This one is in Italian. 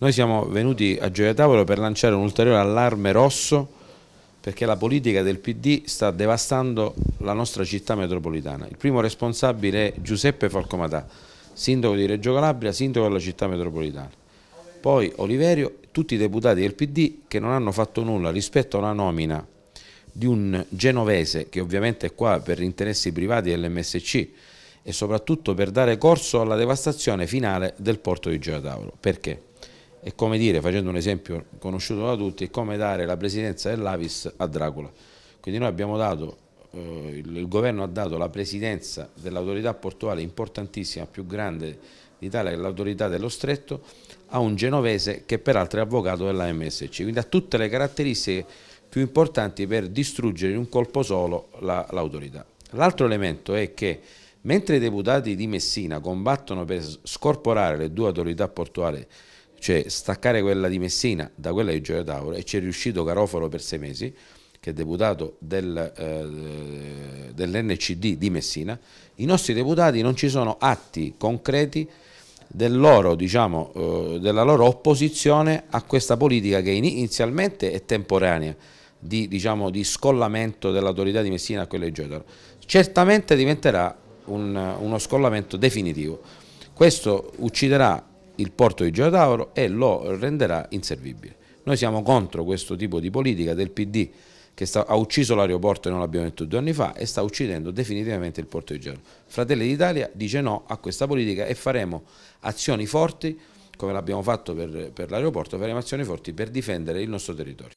Noi siamo venuti a Gioia Tavolo per lanciare un ulteriore allarme rosso perché la politica del PD sta devastando la nostra città metropolitana. Il primo responsabile è Giuseppe Falcomatà, sindaco di Reggio Calabria, sindaco della città metropolitana. Poi Oliverio, tutti i deputati del PD che non hanno fatto nulla rispetto alla nomina di un genovese che ovviamente è qua per interessi privati dell'MSC e soprattutto per dare corso alla devastazione finale del porto di Gioia Tauro. Perché? È come dire, facendo un esempio conosciuto da tutti, è come dare la presidenza dell'Avis a Dracula. Quindi noi abbiamo dato, eh, il, il governo ha dato la presidenza dell'autorità portuale importantissima, più grande d'Italia, che è l'autorità dello Stretto, a un genovese che peraltro è avvocato della MSC. Quindi ha tutte le caratteristiche più importanti per distruggere in un colpo solo l'autorità. La, L'altro elemento è che mentre i deputati di Messina combattono per scorporare le due autorità portuali cioè staccare quella di Messina da quella di Gioia Tauro e ci è riuscito Carofalo per sei mesi che è deputato del, eh, dell'NCD di Messina, i nostri deputati non ci sono atti concreti del loro, diciamo, eh, della loro opposizione a questa politica che inizialmente è temporanea di, diciamo, di scollamento dell'autorità di Messina a quella di Gioia Giotaro. Certamente diventerà un, uno scollamento definitivo. Questo ucciderà il porto di Giotauro e lo renderà inservibile. Noi siamo contro questo tipo di politica del PD che sta, ha ucciso l'aeroporto, e non l'abbiamo detto due anni fa, e sta uccidendo definitivamente il porto di Genova. Fratelli d'Italia dice no a questa politica e faremo azioni forti, come l'abbiamo fatto per, per l'aeroporto, faremo azioni forti per difendere il nostro territorio.